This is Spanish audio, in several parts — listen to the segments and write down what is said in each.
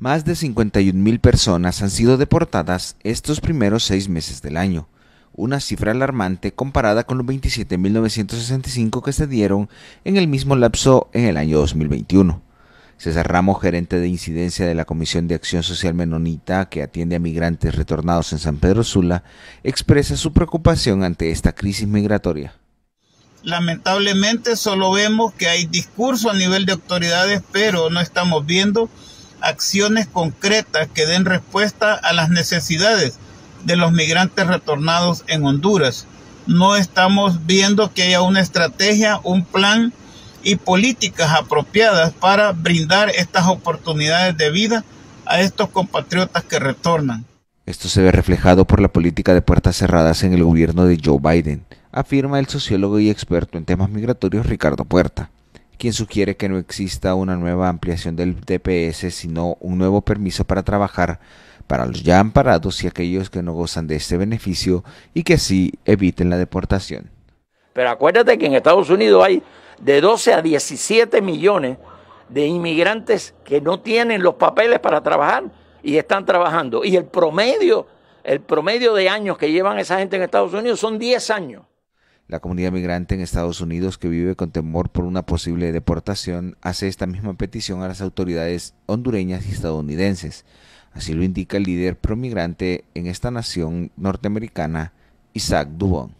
Más de 51.000 personas han sido deportadas estos primeros seis meses del año, una cifra alarmante comparada con los 27.965 que se dieron en el mismo lapso en el año 2021. César Ramos, gerente de incidencia de la Comisión de Acción Social Menonita, que atiende a migrantes retornados en San Pedro Sula, expresa su preocupación ante esta crisis migratoria. Lamentablemente solo vemos que hay discurso a nivel de autoridades, pero no estamos viendo acciones concretas que den respuesta a las necesidades de los migrantes retornados en Honduras. No estamos viendo que haya una estrategia, un plan y políticas apropiadas para brindar estas oportunidades de vida a estos compatriotas que retornan. Esto se ve reflejado por la política de puertas cerradas en el gobierno de Joe Biden, afirma el sociólogo y experto en temas migratorios Ricardo Puerta quien sugiere que no exista una nueva ampliación del DPS, sino un nuevo permiso para trabajar para los ya amparados y aquellos que no gozan de este beneficio y que así eviten la deportación. Pero acuérdate que en Estados Unidos hay de 12 a 17 millones de inmigrantes que no tienen los papeles para trabajar y están trabajando. Y el promedio, el promedio de años que llevan esa gente en Estados Unidos son 10 años. La comunidad migrante en Estados Unidos que vive con temor por una posible deportación hace esta misma petición a las autoridades hondureñas y estadounidenses. Así lo indica el líder promigrante en esta nación norteamericana, Isaac Dubón.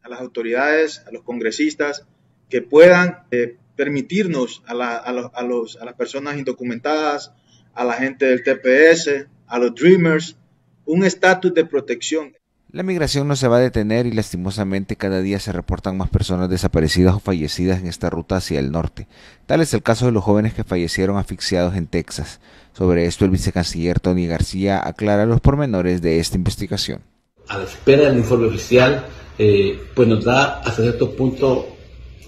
A las autoridades, a los congresistas, que puedan eh, permitirnos a, a las personas indocumentadas, a la gente del TPS, a los Dreamers, un estatus de protección. La migración no se va a detener y lastimosamente cada día se reportan más personas desaparecidas o fallecidas en esta ruta hacia el norte. Tal es el caso de los jóvenes que fallecieron asfixiados en Texas. Sobre esto el vicecanciller Tony García aclara los pormenores de esta investigación. A la espera del informe oficial, eh, pues nos da hasta cierto punto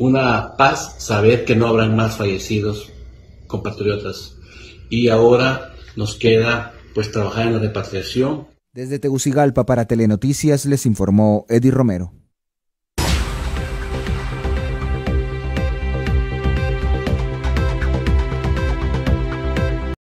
una paz saber que no habrán más fallecidos compatriotas. Y ahora nos queda pues trabajar en la repatriación desde Tegucigalpa para Telenoticias les informó Eddie Romero.